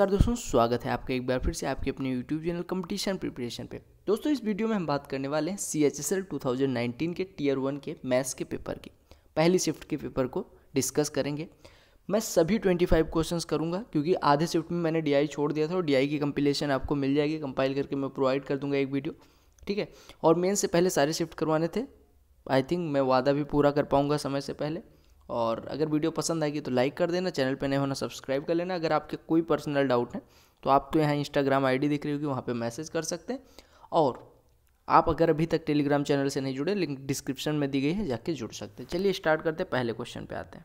नमस्कार दोस्तों स्वागत है आपका एक बार फिर से आपके अपने YouTube चैनल कंपटीशन प्रिपरेशन पे दोस्तों इस वीडियो में हम बात करने वाले हैं C H S L two thousand nineteen के टीयर वन के मैथ्स के पेपर की पहली शिफ्ट के पेपर को डिस्कस करेंगे मैं सभी ट्वेंटी फाइव क्वेश्चन करूँगा क्योंकि आधे शिफ्ट में मैंने डी छोड़ दिया था और डी की कंपिलेशन आपको मिल जाएगी कंपाइल करके मैं प्रोवाइड कर दूँगा एक वीडियो ठीक है और मेन से पहले सारे शिफ्ट करवाने थे आई थिंक मैं वादा भी पूरा कर पाऊँगा समय से पहले और अगर वीडियो पसंद आएगी तो लाइक कर देना चैनल पर नहीं होना सब्सक्राइब कर लेना अगर आपके कोई पर्सनल डाउट है तो आपको यहाँ इंस्टाग्राम आईडी दिख रही होगी वहाँ पर मैसेज कर सकते हैं और आप अगर अभी तक टेलीग्राम चैनल से नहीं जुड़े लिंक डिस्क्रिप्शन में दी गई है जाके जुड़ सकते हैं चलिए स्टार्ट करते हैं पहले क्वेश्चन पे आते हैं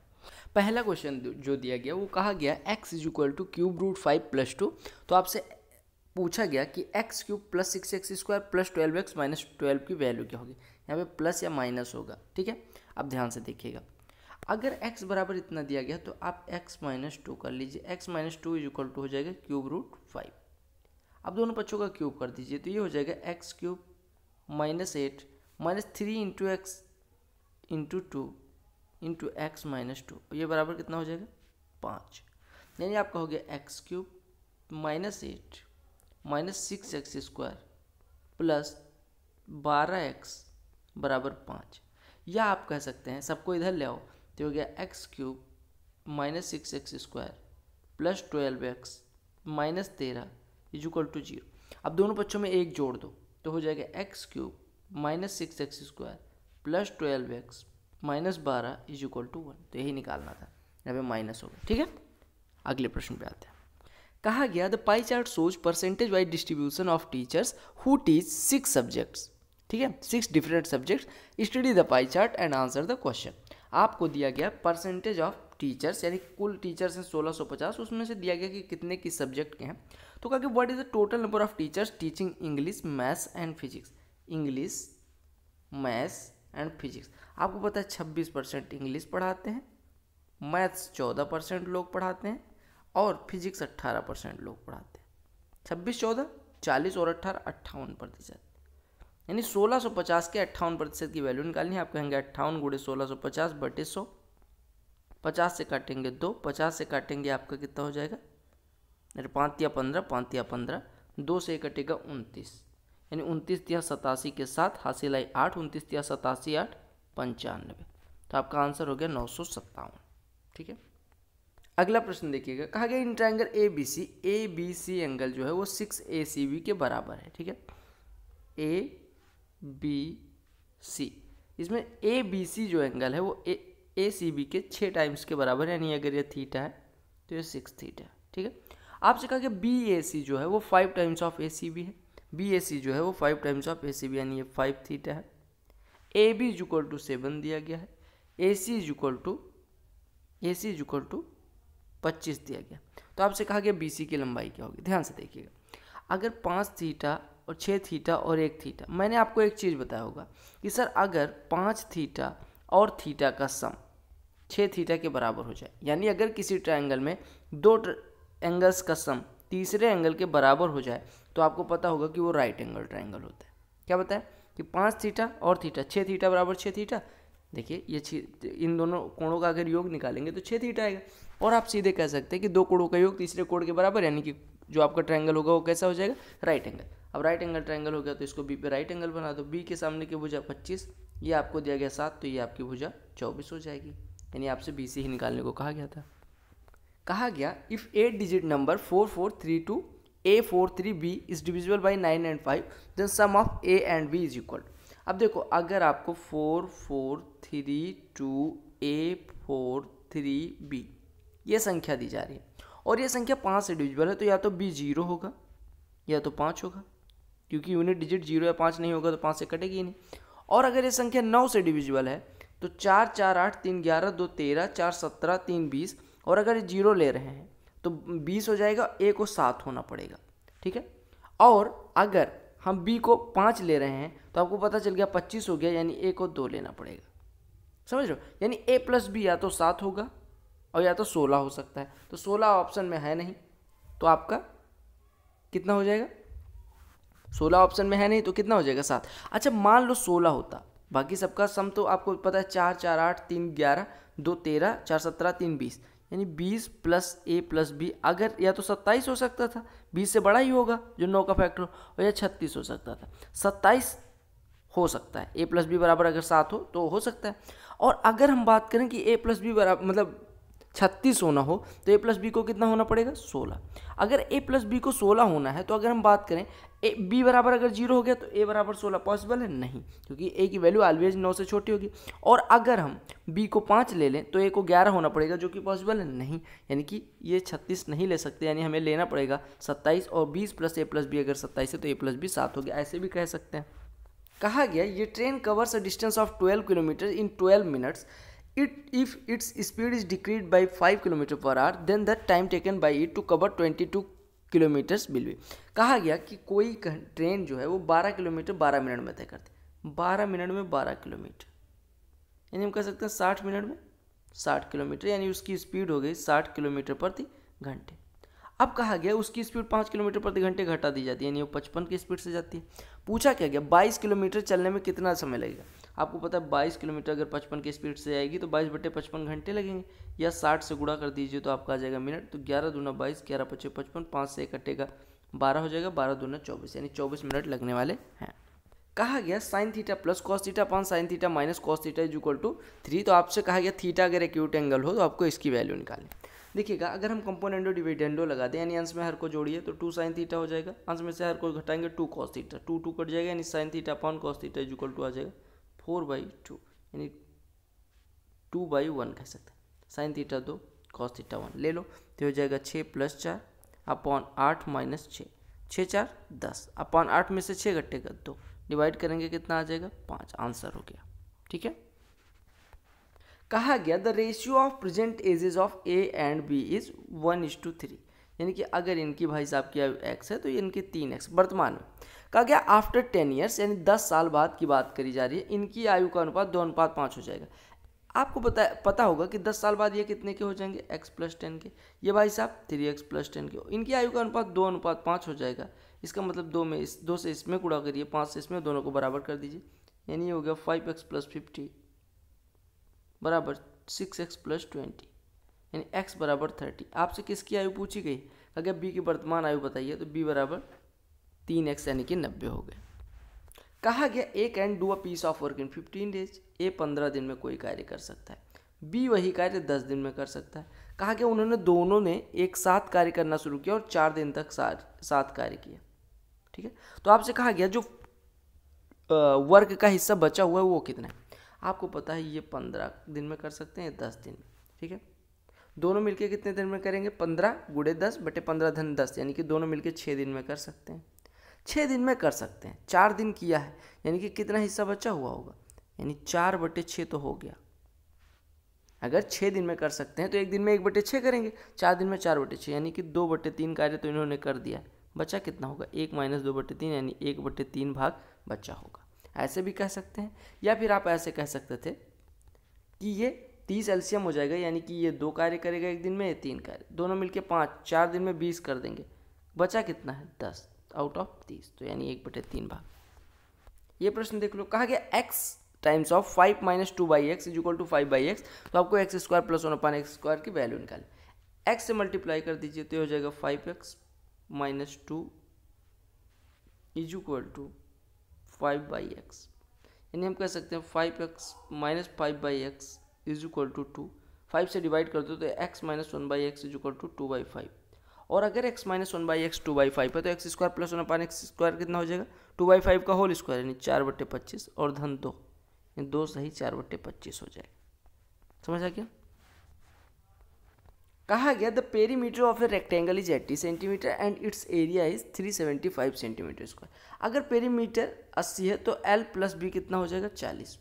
पहला क्वेश्चन जो दिया गया वो कहा गया x is equal to cube root five plus two तो आपसे पूछा गया कि x cube plus six x square plus twelve x minus twelve की वैल्यू क्या होगी यहाँ पे प्लस या माइनस होगा ठीक है अब ध्यान से देखिएगा अगर x बराबर इतना दिया गया तो आप x माइनस टू कर लीजिए x minus two is equal to हो जाएगा क्यूब रूट फाइव अब दोनों पक्षों का क्यूब कर दीजिए तो ये हो जाएगा x cube minus eight minus three into x into two into x minus two ये बराबर कितना हो जाएगा पाँच यानी आप कहोगे x cube minus eight minus six x square plus बारह एक्स बराबर पाँच या आप कह सकते हैं सबको इधर ले आओ तो हो गया x cube minus six x square plus twelve x minus तेरह इज इक्वल टू जीरो अब दोनों पक्षों में एक जोड़ दो तो हो जाएगा x cube minus six x square plus twelve x minus बारह इज इक्वल टू वन तो यही निकालना था यहाँ पे माइनस हो गया ठीक है अगले प्रश्न पे आते हैं कहा गया the pie chart shows percentage wise distribution of teachers who teach six subjects ठीक है six different subjects study the pie chart and answer the question आपको दिया गया परसेंटेज ऑफ टीचर्स यानी कुल टीचर्स हैं 1650 उसमें से दिया गया कि कितने किस सब्जेक्ट के हैं तो कहा कि what is the total number of teachers teaching English maths and physics English maths and physics आपको पता है छब्बीस परसेंट इंग्लिश पढ़ाते हैं मैथ्स चौदह परसेंट लोग पढ़ाते हैं और फिजिक्स अट्ठारह परसेंट लोग पढ़ाते हैं छब्बीस चौदह चालीस और अट्ठारह अट्ठावन प्रतिशत यानी 1650 के अट्ठावन प्रतिशत की वैल्यू निकालनी है आप कहेंगे अट्ठावन गुड़े सोलह सौ पचास बटे सौ पचास से काटेंगे दो पचास से काटेंगे आपका कितना हो जाएगा अरे पाँच या पंद्रह पाँच या पंद्रह दो से कटेगा उनतीस यानी उनतीस तिया सतासी के साथ हासिल आई आठ उनतीस तिया सतासी आठ पंचानवे तो आपका आंसर हो गया नौ सौ सत्तावन ठीक है अगला प्रश्न देखिएगा कहा गया in triangle A B C A B C angle जो है वो सिक्स ए सी बी के बराबर है ठीक है ए बी सी इसमें ए बी सी जो एंगल है वो ए ए सी बी के छः टाइम्स के बराबर यानी अगर ये थीटा है तो ये सिक्स थीटा है ठीक है आपसे कहा कि बी ए सी जो है वो five times of A C B है बी ए सी जो है वो five times of A C B यानी ये फाइव थीटा है A B is equal to seven दिया गया है A C is equal to A C is equal to पच्चीस दिया गया तो आपसे कहा गया बी सी की लंबाई क्या होगी ध्यान से देखिएगा अगर पाँच थीटा और छः थीटा और एक थीटा मैंने आपको एक चीज़ बताया होगा कि सर अगर पाँच थीटा और थीटा का सम छः थीटा के बराबर हो जाए यानी अगर किसी ट्राइंगल में दो एंगल्स का सम तीसरे एंगल के बराबर हो जाए तो आपको पता होगा कि वो राइट एंगल ट्राइंगल होता है क्या बताएं कि पाँच थीटा और थीटा छः थीटा बराबर छः थीटा देखिए ये इन दोनों कोणों का अगर योग निकालेंगे तो छः थीटा आएगा और आप सीधे कह सकते हैं कि दो कोणों का योग तीसरे कोण के बराबर यानी कि जो आपका ट्राइंगल होगा वो कैसा हो जाएगा राइट एंगल अब राइट एंगल ट्राइंगल हो गया तो इसको बी पे राइट एंगल बना दो बी के सामने की भुजा पच्चीस ये आपको दिया गया सात तो ये आपकी भुजा चौबीस हो जाएगी यानी आपसे बी से ही निकालने को कहा गया था कहा गया if eight digit number four four three two A four three B is divisible by nine and five then sum of A and B is equal अब देखो अगर आपको four four three two A four three B ये संख्या दी जा रही है और ये संख्या पाँच से डिविजल है तो या तो बी जीरो होगा या तो पाँच होगा क्योंकि यूनिट डिजिट जीरो या पाँच नहीं होगा तो पाँच से कटेगी ही नहीं और अगर ये संख्या नौ से डिविजुअल है तो चार चार आठ तीन ग्यारह दो तेरह चार सत्रह तीन बीस और अगर ये जीरो ले रहे हैं तो बीस हो जाएगा ए को सात होना पड़ेगा ठीक है और अगर हम बी को पाँच ले रहे हैं तो आपको पता चल गया पच्चीस हो गया यानी ए को दो लेना पड़ेगा समझ लो यानी ए प्लस बी या तो सात होगा और या तो सोलह हो सकता है तो सोलह ऑप्शन में है नहीं तो आपका कितना हो जाएगा सोलह ऑप्शन में है नहीं तो कितना हो जाएगा सात अच्छा मान लो सोलह होता बाकी सबका सम तो आपको पता है चार चार आठ तीन ग्यारह दो तेरह चार सत्रह तीन बीस यानी बीस प्लस ए प्लस बी अगर या तो सत्ताईस हो सकता था बीस से बड़ा ही होगा जो नौ का फैक्टर हो और या छत्तीस हो सकता था सत्ताईस हो सकता है ए प्लस बी बराबर अगर सात हो तो हो सकता है और अगर हम बात करें कि ए प्लस बी बराबर मतलब छत्तीस होना हो तो ए प्लस बी को कितना होना पड़ेगा सोलह अगर ए प्लस बी को सोलह होना है तो अगर हम बात करें ए बी बराबर अगर जीरो हो गया तो ए बराबर सोलह पॉसिबल है नहीं क्योंकि ए की वैल्यू ऑलवेज नौ से छोटी होगी और अगर हम बी को पाँच ले लें तो ए को ग्यारह होना पड़ेगा जो कि पॉसिबल है नहीं यानी कि ये छत्तीस नहीं ले सकते यानी हमें लेना पड़ेगा सत्ताईस और बीस प्लस ए प्लस बी अगर सत्ताईस है तो ए प्लस बी सात हो गया ऐसे भी कह सकते हैं कहा गया ये train covers a distance of twelve kilometre in twelve minutes it if its speed is decrease by five kilometre per hour then the time taken by it to cover twenty two kilometres will be कहा गया कि कोई train जो है वो बारह kilometre बारह minute में तय करती बारह मिनट में बारह किलोमीटर यानी हम कह सकते हैं साठ मिनट में साठ किलोमीटर यानी उसकी स्पीड हो गई साठ किलोमीटर प्रति घंटे अब कहा गया उसकी स्पीड पाँच किलोमीटर प्रति घंटे घटा दी जाती है यानी वो पचपन की स्पीड से जाती है पूछा क्या गया बाईस किलोमीटर चलने में कितना समय लगेगा आपको पता है बाईस किलोमीटर अगर पचपन की स्पीड से आएगी तो बाईस बटे पचपन घंटे लगेंगे या साठ से गुड़ा कर दीजिए तो आपका आ जाएगा मिनट तो ग्यारह दूना बाईस ग्यारह पच्चीस पचपन पाँच से कटेगा बारह हो जाएगा बारह दूना चौबीस यानी चौबीस मिनट लगने वाले हैं कहा गया sine theta plus cos theta upon sine theta minus cos theta is equal to three तो आपसे कहा गया थीटा अगर एक्यूट एंगल हो तो आपको इसकी वैल्यू निकालें देखिएगा अगर हम कंपोनेंडो डिविडेंडो लगा दें यानी अंश में हर को जोड़िए तो टू साइन थीटा हो जाएगा अंश में से हर को घटाएंगे two cos theta two two cut जाएगा यानी sine theta upon cos theta is equal to आ जाएगा फोर बाई टू यानी टू बाई वन कह सकते हैं साइन थीटा दो कॉस थीटा वन ले लो तो हो जाएगा छः प्लस चार अपॉन आठ माइनस छः छः चार दस अपॉन आठ में से छः घटेगा दो डिवाइड करेंगे कितना आ जाएगा पाँच आंसर हो गया ठीक है कहा गया the ratio of present ages of A and B is one is to three यानी कि अगर इनकी भाई साहब की एक्स है तो ये तीन एक्स वर्तमान में कहा गया आफ्टर टेन ईयर्स यानी दस साल बाद की बात करी जा रही है इनकी आयु का अनुपात दो अनुपात पाँच हो जाएगा आपको पता पता होगा कि दस साल बाद ये कितने के हो जाएंगे एक्स प्लस टेन के ये भाई साहब थ्री एक्स प्लस टेन के इनकी आयु का अनुपात दो अनुपात पाँच हो जाएगा इसका मतलब दो में इस दो से इसमें कूड़ा करिए पाँच से इसमें दोनों को बराबर कर दीजिए यानी ये हो गया फाइव एक्स प्लस फिफ्टी बराबर सिक्स एक्स प्लस ट्वेंटी यानी एक्स बराबर थर्टी आपसे किसकी आयु पूछी गई अगर b बी की वर्तमान आयु बताइए तो बी बराबर तीन एक्स यानी कि नब्बे हो गए कहा गया A can do a piece of work in fifteen days A पंद्रह दिन में कोई कार्य कर सकता है बी वही कार्य दस दिन में कर सकता है कहा गया उन्होंने दोनों ने एक साथ कार्य करना शुरू किया और चार दिन तक साथ कार्य किया ठीक है तो आपसे कहा गया जो वर्क का हिस्सा बचा हुआ है वो कितना है आपको पता है ये पंद्रह दिन में कर सकते हैं दस दिन में ठीक है दोनों मिलके कितने दिन में करेंगे पंद्रह गुड़े दस बटे पंद्रह धन दस यानी कि दोनों मिलके छः दिन में कर सकते हैं छः दिन में कर सकते हैं चार दिन किया है यानी कि कितना हिस्सा बचा हुआ होगा यानी चार बटे छः तो हो गया अगर छः दिन में कर सकते हैं तो एक दिन में एक बटे छः करेंगे चार दिन में चार बटे छः यानी कि दो बटे तीन कार्य तो इन्होंने कर दिया बचा कितना होगा एक माइनस दो बटे तीन यानी एक बटे तीन भाग बचा होगा ऐसे भी कह सकते हैं या फिर आप ऐसे कह सकते थे कि ये तीस एल्सियम हो जाएगा यानी कि ये दो कार्य करेगा एक दिन में तीन कार्य दोनों मिलके पाँच चार दिन में बीस कर देंगे बचा कितना है दस आउट ऑफ तीस तो यानी एक बटे तीन भाग ये प्रश्न देख लो कहा गया x times of five minus two by x is equal to five by x तो आपको x square plus one upon x square की वैल्यू निकाल एक्स से मल्टीप्लाई कर दीजिए तो ये हो जाएगा five x minus two is equal to five by x यानी हम कह सकते हैं five x minus five by x is equal to two five से डिवाइड कर दो तो x minus one by x is equal to two by five और अगर x minus one by x two by five है तो x square plus one upon x square कितना हो जाएगा टू बाई फाइव का होल स्क्वायर यानी चार बट्टे पच्चीस और धन दो यानी दो सही चार बट्टे पच्चीस हो जाएगा समझ आ गया कहा गया the perimeter of a rectangle is eighty centimetre and its area is three seventy five centimetre square अगर पेरीमीटर अस्सी है तो एल प्लस बी कितना हो जाएगा चालीस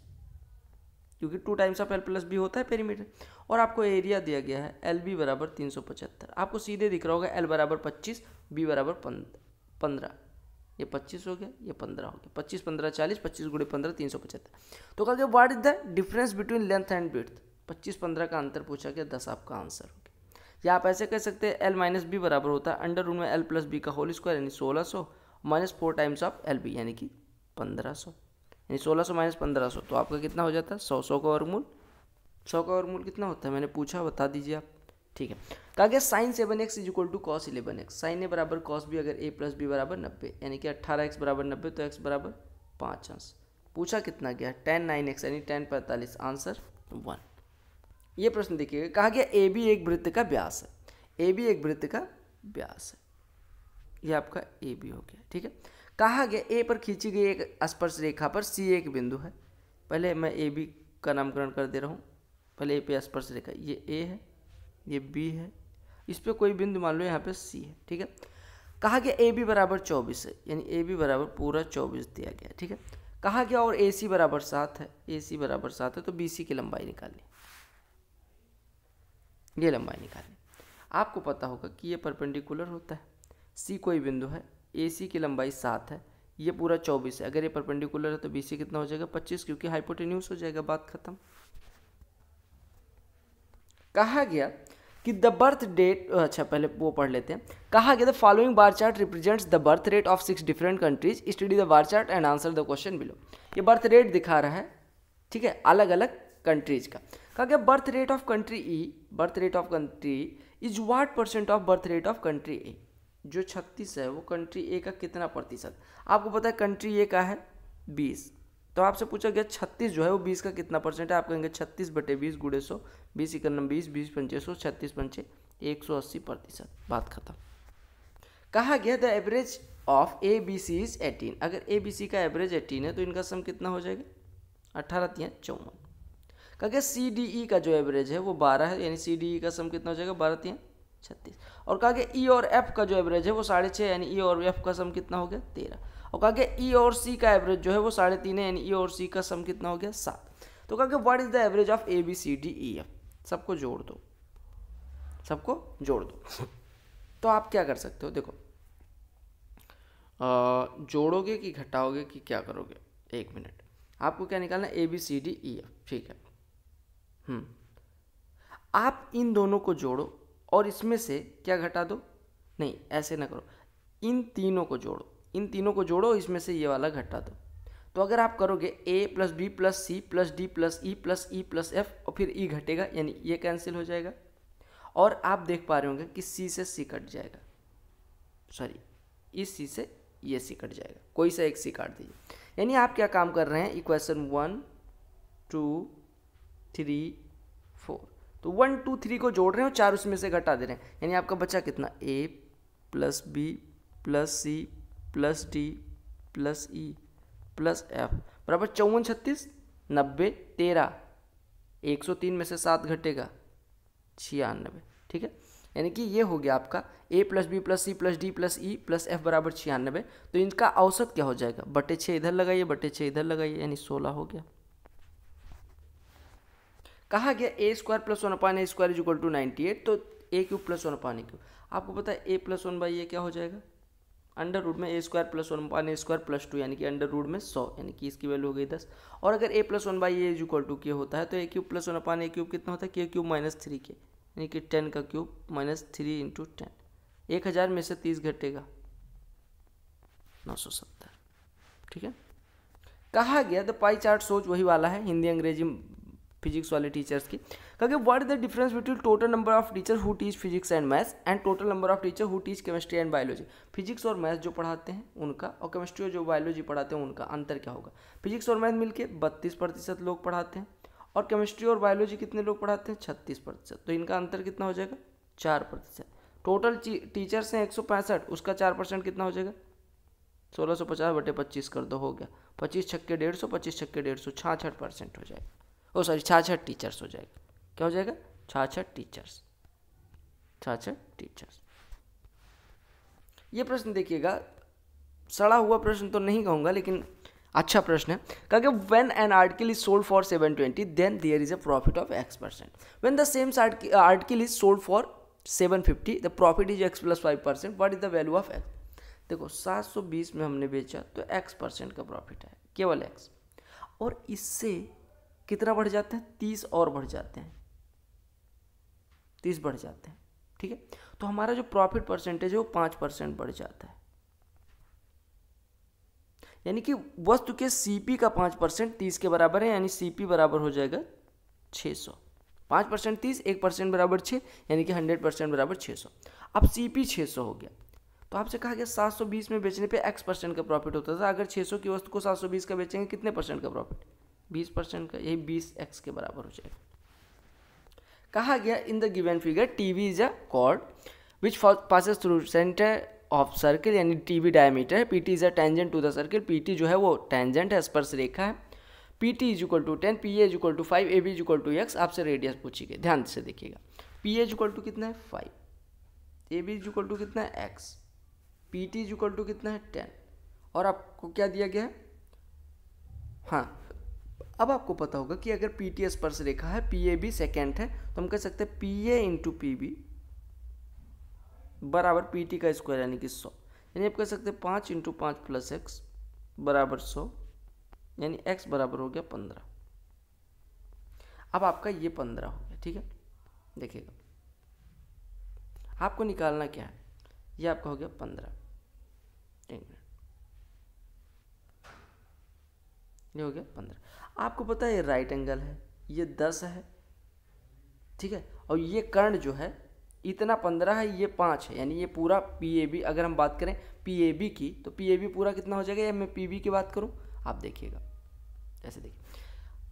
क्योंकि two times of L plus B होता है पेरीमीटर और आपको एरिया दिया गया है एल बी बराबर तीन सौ पचहत्तर आपको सीधे दिख रहा होगा एल बराबर पच्चीस बी बराबर पंद्रह ये पच्चीस हो गया ये पंद्रह हो गया पच्चीस पंद्रह चालीस पच्चीस गुड़े पंद्रह तीन सौ पचहत्तर तो कहा गया what is the difference between length and breadth पच्चीस पंद्रह का अंतर पूछा गया दस आपका आंसर हो गया या आप ऐसे कह सकते हैं एल माइनस बी बराबर होता है अंडर रूम में एल प्लस बी का होल स्क्वायर यानी सोलह सौ minus four times of L B यानी कि पंद्रह सौ यानी सोलह सौ माइनस पंद्रह सौ तो आपका कितना हो जाता है सौ सौ का वर्मूल सौ का वर्मूल कितना होता है मैंने पूछा बता दीजिए आप ठीक है कहा गया sine seven x is equal to cos eleven x sine A बराबर कॉस बी अगर ए प्लस बी बराबर नब्बे यानी कि अट्ठारह एक्स बराबर नब्बे तो एक्स बराबर पाँच आंस पूछा कितना गया टेन नाइन एक्स यानी टेन पैंतालीस आंसर वन ये प्रश्न देखिएगा कहा गया ए बी एक वृत्त का व्यास है ए बी एक वृत्त का व्यास है ये आपका ए बी हो गया ठीक है कहा गया ए पर खींची गई एक स्पर्श रेखा पर सी एक बिंदु है पहले मैं ए बी का नामकरण कर दे रहा हूँ पहले ए पे स्पर्श रेखा ये ए है ये बी है इस पर कोई बिंदु मान लो यहाँ पे सी है ठीक है कहा गया ए बी बराबर चौबीस है यानी ए बी बराबर पूरा चौबीस दिया गया ठीक है कहा गया और ए सी बराबर सात है ए सी बराबर सात है तो बी सी की लंबाई निकालनी ये लंबाई निकालनी आपको पता होगा कि ये परपेंडिकुलर होता है सी कोई बिंदु है ए सी की लंबाई सात है ये पूरा चौबीस है अगर ये परपेंडिकुलर है तो बी सी कितना हो जाएगा पच्चीस क्योंकि हाइपोटेन्यूस हो जाएगा बात खत्म कहा गया कि द बर्थ डेट अच्छा पहले वो पढ़ लेते हैं कहा गया the following bar chart represents the birth rate of six different countries study the bar chart and answer the question below ये बर्थ रेट दिखा रहा है ठीक है अलग अलग कंट्रीज का कहा गया birth rate of country E birth rate of country is what percent of birth rate of country A जो छत्तीस है वो कंट्री ए का कितना प्रतिशत आपको पता है कंट्री ए का है बीस तो आपसे पूछा गया छत्तीस जो है वो बीस का कितना परसेंट है आप कहेंगे छत्तीस बटे बीस गुड़े सौ बीस इक्यानवे बीस बीस पंचे सौ छत्तीस पंचे एक सौ अस्सी प्रतिशत बात खत्म कहा गया the average of A B C is eighteen अगर ए बी सी का एवरेज एटीन है तो इनका सम कितना हो जाएगा अट्ठारह तीन चौवन कहा गया सी डी ई का जो एवरेज है वो बारह है यानी सी डी ई का सम कितना हो जाएगा बारह तीन छत्तीस और कहा कि ई e और एफ का जो एवरेज है वो साढ़े छः यानी ई e और एफ का सम कितना हो गया तेरह और कहा कि ई e और सी का एवरेज जो है वो साढ़े तीन है यानी ई और सी का सम कितना हो गया सात तो कहा कि what is the average of A B C D E F सबको जोड़ दो सबको जोड़ दो तो आप क्या कर सकते हो देखो जोड़ोगे कि घटाओगे कि क्या करोगे एक मिनट आपको क्या निकालना A B C D E F ठीक है हम्म। आप इन दोनों को जोड़ो और इसमें से क्या घटा दो नहीं ऐसे ना करो इन तीनों को जोड़ो इन तीनों को जोड़ो इसमें से ये वाला घटा दो तो अगर आप करोगे A plus B plus C plus D plus E plus E plus F और फिर ई e घटेगा यानी ये कैंसिल हो जाएगा और आप देख पा रहे होंगे कि सी से सी कट जाएगा सॉरी इस सी से ये सी कट जाएगा कोई सा एक सी काट दीजिए यानी आप क्या काम कर रहे हैं equation one two three four तो वन टू थ्री को जोड़ रहे हैं और चार उसमें से घटा दे रहे हैं यानी आपका बच्चा कितना A plus B plus C plus D plus E plus F बराबर चौवन छत्तीस नब्बे तेरह एक सौ तीन में से सात घटेगा छियानबे ठीक है यानी कि ये हो गया आपका A plus B plus C plus D plus E plus F बराबर छियानबे तो इनका औसत क्या हो जाएगा बटे छः इधर लगाइए बटे छः इधर लगाइए यानी सोलह हो गया कहा गया A square plus one upon A square is equal to ninety eight तो A cube plus one upon A cube आपको पता है A plus one by A क्या हो जाएगा अंडर रूड में A square plus one upon A square plus two यानी कि अंडर रूड में सौ यानी कि इसकी वैल्यू हो गई दस और अगर A plus one by A is equal to K होता है तो A cube plus one upon A cube कितना होता है के क्यूब माइनस थ्री के यानी कि टेन का cube minus three into ten एक हज़ार में से तीस घटेगा नौ सौ सत्तर ठीक है कहा गया तो पाई चार्ट सोच वही वाला है हिंदी अंग्रेजी फिजिक्स वाले टीचर्स की क्योंकि what is the difference between total number of teacher who teach physics and maths and total number of teacher who teach chemistry and biology physics और मैथ्स जो पढ़ाते हैं उनका और केमिस्ट्री और जो बायोलॉजी पढ़ाते हैं उनका अंतर क्या होगा फिजिक्स और मैथ मिलकर बत्तीस प्रतिशत लोग पढ़ाते हैं और केमिस्ट्री और बायोलॉजी कितने लोग पढ़ाते हैं छत्तीस प्रतिशत तो इनका अंतर कितना हो जाएगा चार प्रतिशत टोटल टीचर्स हैं एक सौ पैंसठ उसका चार परसेंट कितना हो जाएगा सोलह सौ पचास बटे पच्चीस कर दो हो गया पच्चीस छक्के डेढ़ सौ पच्चीस छक्के डेढ़ सौ छाछठ परसेंट हो जाएगा ओ सॉरी छाछठ टीचर्स हो जाएगा क्या हो जाएगा छाछठ टीचर्स छाछठ टीचर्स ये प्रश्न देखिएगा सड़ा हुआ प्रश्न तो नहीं कहूँगा लेकिन अच्छा प्रश्न है कहा कि when an article is sold for seven twenty then there is a profit of x percent when the same article is sold for seven fifty the profit is x plus five percent what is the value of x देखो सात सौ बीस में हमने बेचा तो x percent का profit है केवल एक्स और इससे कितना बढ़ जाता है तीस और बढ़ जाते हैं तीस बढ़ जाते हैं ठीक है तो हमारा जो प्रॉफिट परसेंटेज है वो पाँच परसेंट बढ़ जाता है यानी कि वस्तु के सीपी का पाँच परसेंट तीस के बराबर है यानी सीपी बराबर हो जाएगा छः सौ पाँच परसेंट तीस एक परसेंट बराबर छः यानी कि हंड्रेड परसेंट बराबर छः सौ अब सीपी छः सौ हो गया तो आपसे कहा गया सात सौ बीस में बेचने पे एक्स परसेंट का प्रॉफिट होता था अगर छः सौ की वस्तु को सात सौ बीस का बेचेंगे कितने परसेंट का प्रॉफिट बीस परसेंट का यही बीस एक्स के बराबर हो जाएगा कहा गया in the given figure T V is a chord which pass through centre of circle यानी टी वी डायमीटर है P T is a tangent to the circle P T जो है वो टेंजेंट है स्पर्श रेखा है P T is equal to ten P A is equal to five A B is equal to x आपसे radius पूछी गई ध्यान से देखिएगा पी एज इक्वल टू कितना है five A B is equal to कितना है x P T is equal to कितना है टेन और आपको क्या दिया गया है हाँ अब आपको पता होगा कि अगर पी टी स्पर्श रेखा है पी ए बी सेकेंड है तो हम कह सकते हैं P A into P B बराबर पी टी का स्क्वायर यानी कि सौ यानी आप कह सकते हैं पाँच इंटू पाँच प्लस एक्स बराबर सौ यानी एक्स बराबर हो गया पंद्रह अब आपका ये पंद्रह हो गया ठीक है देखिएगा आपको निकालना क्या है ये आपका हो गया पंद्रह एक मिनट ये हो गया पंद्रह आपको पता है ये राइट एंगल है ये दस है ठीक है और ये कर्ण जो है इतना पंद्रह है ये पाँच है यानी ये पूरा पी ए बी अगर हम बात करें पी ए बी की तो पी ए बी पूरा कितना हो जाएगा या मैं पी बी की बात करूँ आप देखिएगा ऐसे देखिए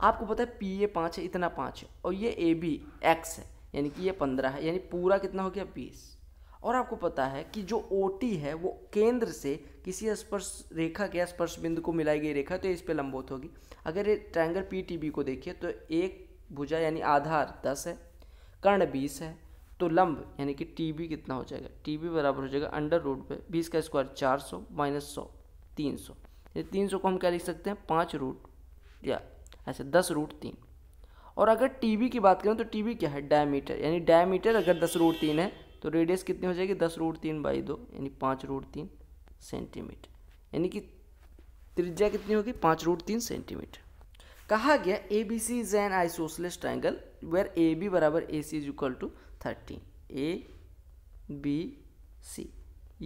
आपको पता है पी ए पाँच है इतना पाँच है और ये ए बी एक्स है यानी कि ये पंद्रह है यानी पूरा कितना हो गया बीस और आपको पता है कि जो ओ है वो केंद्र से किसी स्पर्श रेखा के स्पर्श बिंदु को मिलाई गई रेखा तो इस पर लंबोत होगी अगर ये ट्रायंगल पी को देखिए तो एक भुजा यानी आधार दस है कर्ण बीस है तो लंब यानी कि टी कितना हो जाएगा टी बराबर हो जाएगा अंडर रूट पे बीस का स्क्वायर चार सौ माइनस सौ तीन सौ तीन सौ को हम क्या लिख सकते हैं पाँच रूट या ऐसे दस रूट तीन और अगर टी की बात करें तो टी क्या है डायमीटर यानी डायमीटर अगर दस रूट तीन है तो रेडियस कितनी हो जाएगी दस रूट तीन बाई दो यानी पाँच रूट तीन सेंटीमीटर यानी कि त्रिज्या कितनी होगी पाँच रूट तीन सेंटीमीटर कहा गया A B C is an isosceles triangle where A B बराबर A C is equal to thirteen A B C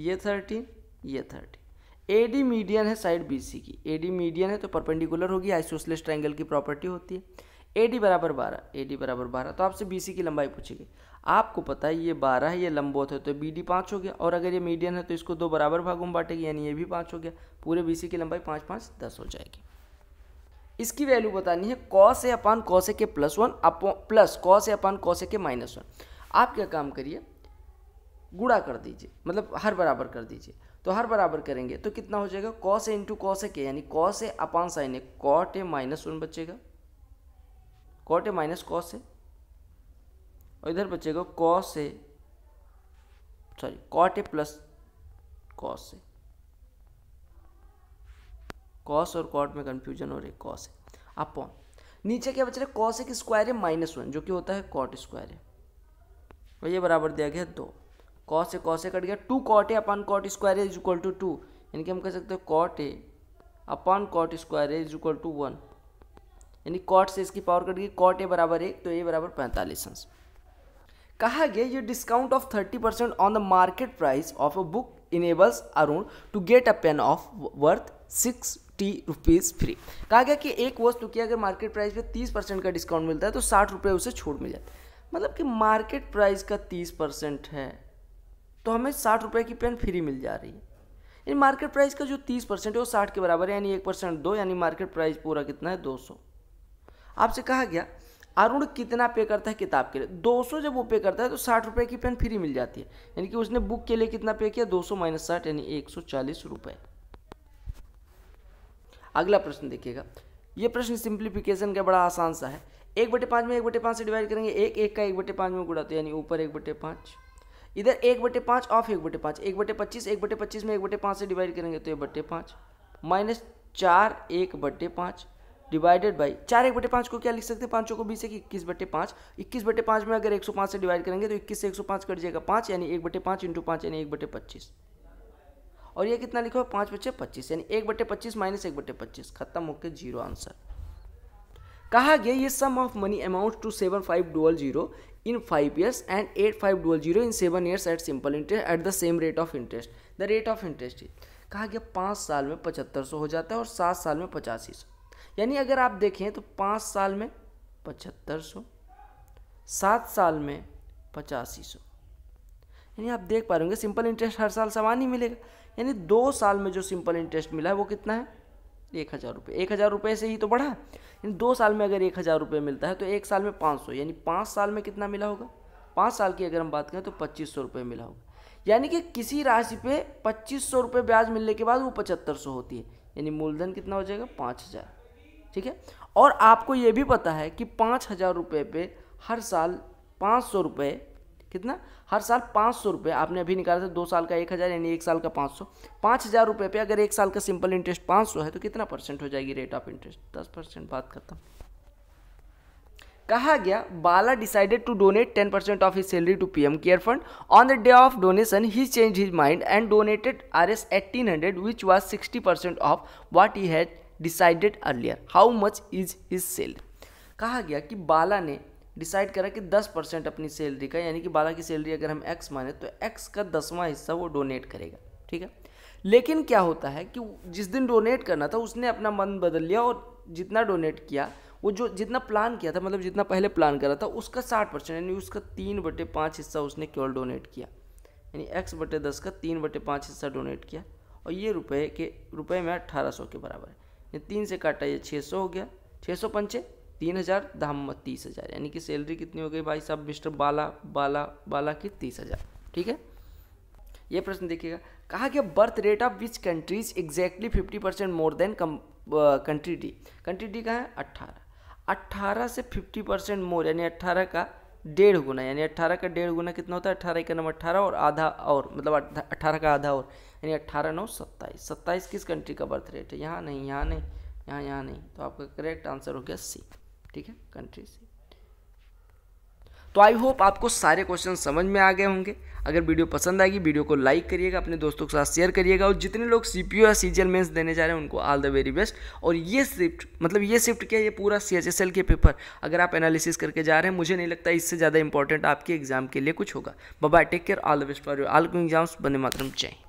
ये थर्टीन ये थर्टीन ए डी मीडियन है साइड बी सी की ए डी मीडियन है तो perpendicular होगी isosceles triangle की property होती है ए डी बराबर बारह ए डी बराबर बारह तो आपसे बी सी की लंबाई पूछी गई आपको पता है ये बारह है ये लंबोत है तो बी डी पाँच हो गया और अगर ये मीडियन है तो इसको दो बराबर भागों में बांटेगी यानी ये भी पाँच हो गया पूरे बी सी की लंबाई पाँच पाँच दस हो जाएगी इसकी वैल्यू बतानी है cos A upon cos A के plus one upon plus cos A upon cos A के माइनस वन आप क्या काम करिए गुड़ा कर दीजिए मतलब हर बराबर कर दीजिए तो हर बराबर करेंगे तो कितना हो जाएगा cos A into cos A के यानी cos A upon sine A cot A minus one बचेगा कॉट ए माइनस कॉस है और इधर बचेगा cos A sorry cot A plus cos है कॉस और कॉट में कन्फ्यूजन हो रही है कॉस है अपॉन नीचे क्या बच रहा है कॉस एक स्क्वायर है माइनस वन जो कि होता है कॉट स्क्वायर है और ये बराबर दिया गया दो कॉस से कॉस से कट गया two cot A upon cot square is equal to two यानी कि हम कह सकते हैं cot A upon cot square is equal to one यानी कॉट से इसकी पावर कट गई कॉट ए बराबर एक तो ए बराबर पैंतालीस अंश कहा गया ये discount of thirty percent on the market price of a book enables Arun to get a pen of worth sixty rupees free कहा गया कि एक वस्तु की अगर मार्केट प्राइस पे तीस परसेंट का डिस्काउंट मिलता है तो साठ रुपये उसे छूट मिल जाती है मतलब कि मार्केट प्राइस का तीस परसेंट है तो हमें साठ रुपये की पेन फ्री मिल जा रही है यानी मार्केट प्राइस का जो तीस परसेंट है वो साठ के बराबर है यानी एक परसेंट दो यानी मार्केट प्राइस पूरा कितना है दो सौ आपसे कहा गया अरुण कितना पे करता है किताब के लिए 200 जब वो पे करता है तो साठ रुपये की पेन फ्री मिल जाती है यानी कि उसने बुक के लिए कितना पे किया 200 सौ माइनस साठ यानी एक सौ चालीस अगला प्रश्न देखिएगा ये प्रश्न सिंप्लीफिकेशन का बड़ा आसान सा है एक बटे पाँच में एक बटे पाँच से डिवाइड करेंगे एक एक का एक बटे पाँच में गुड़ाते यानी ऊपर एक बटे पाँच इधर एक बटे पाँच ऑफ एक बटे पाँच एक बटे पच्चीस एक बटे पच्चीस में एक बटे पाँच से डिवाइड करेंगे तो ये बटे पाँच माइनस चार एक बटे पाँच डिवाइडेड बाई चार एक बटे पाँच को क्या लिख सकते हैं पाँचों को बीस एक इक्कीस बटे पाँच इक्कीस बटे पाँच में अगर एक सौ पाँच से डिवाइड करेंगे तो इक्कीस से एक सौ पाँच कट जाएगा पाँच यानी एक बटे पाँच इंटू पाँच यानी एक बटे पच्चीस और ये कितना लिखो पाँच बच्चे पच्चीस यानी एक बटे पच्चीस माइनस एक बटे पच्चीस खत्म होकर जीरो आंसर कहा गया ये sum of money amount to seven five dual zero in five years and eight five dual zero in seven years at simple interest at the same rate of interest the rate of interest कहा गया पाँच साल में पचहत्तर सौ हो जाता है और सात साल में पचासी सौ यानी अगर आप देखें तो पाँच साल में पचहत्तर सौ सात साल में पचासी सौ यानी आप देख पा रहे होंगे सिंपल इंटरेस्ट हर साल समान ही मिलेगा यानी दो साल में जो सिंपल इंटरेस्ट मिला है वो कितना है एक हज़ार रुपये एक हज़ार रुपये से ही तो बढ़ा यानी दो साल में अगर एक हज़ार रुपये मिलता है तो एक साल में पाँच सौ यानी पाँच साल में कितना मिला होगा पाँच साल की अगर हम बात करें तो पच्चीस सौ रुपये मिला होगा यानी कि किसी राशि पे पच्चीस सौ रुपये ब्याज मिलने के बाद वो पचहत्तर सौ होती है यानी मूलधन कितना हो जाएगा पाँच हज़ार ठीक है और आपको ये भी पता है कि पाँच हज़ार रुपये पे हर साल पाँच सौ रुपये कितना हर साल पाँच सौ रुपये आपने अभी निकाला था दो साल का एक हज़ार यानी एक साल का पाँच सौ पाँच हज़ार रुपये पे अगर एक साल का सिंपल इंटरेस्ट पाँच सौ है तो कितना परसेंट हो जाएगी रेट ऑफ इंटरेस्ट दस परसेंट बात करता हूँ कहा गया Bala decided to donate ten percent of his salary to PM care fund on the day of donation he change his mind and donated R S eighteen hundred which was sixty percent of what he has decided earlier how much is his sale कहा गया कि बाला ने decide करा कि 10 percent अपनी salary का यानी कि बाला की सैलरी अगर हम एक्स माने तो एक्स का दसवां हिस्सा वो डोनेट करेगा ठीक है लेकिन क्या होता है कि जिस दिन डोनेट करना था उसने अपना मन बदल लिया और जितना डोनेट किया वो जो जितना प्लान किया था मतलब जितना पहले प्लान करा था उसका साठ परसेंट यानी उसका तीन बटे पाँच हिस्सा उसने केवल डोनेट किया यानी एक्स बटे दस का तीन बटे पाँच हिस्सा डोनेट किया और ये रुपए के रुपए में अट्ठारह सौ के बराबर है या तीन से काटा ये छः सौ हो गया छः सौ पंचे तीन हज़ार दाम तीस हज़ार यानी कि सैलरी कितनी हो गई भाई साहब मिस्टर बाला बाला बाला की तीस हज़ार ठीक है ये प्रश्न देखिएगा कहा गया birth rate of which countries exactly fifty percent more than country D country D का है अट्ठारह अट्ठारह से फिफ्टी परसेंट मोर यानी अट्ठारह का डेढ़ गुना यानी अट्ठारह का डेढ़ गुना कितना होता है अट्ठारह का नंबर अट्ठारह और आधा और मतलब अट्ठारह का आधा और यानी अट्ठारह नौ सत्ताईस सत्ताईस किस कंट्री का बर्थ रेट है यहाँ नहीं यहाँ नहीं यहाँ यहाँ नहीं तो आपका करेक्ट आंसर हो गया सी ठीक है कंट्री सी तो आई होप आपको सारे क्वेश्चन समझ में आ गए होंगे अगर वीडियो पसंद आएगी वीडियो को लाइक करिएगा अपने दोस्तों के साथ शेयर करिएगा और जितने लोग सी पी या सी जी मेन्स देने जा रहे हैं उनको ऑल द वेरी बेस्ट और ये शिफ्ट मतलब ये शिफ्ट क्या ये पूरा सी एच एस एल के पेपर अगर आप एनालिसिस करके जा रहे हैं मुझे नहीं लगता इससे ज़्यादा इंपॉर्टेंट आपके एग्जाम के लिए कुछ होगा bye take care all the best for you all exams बने मातरम चाहिए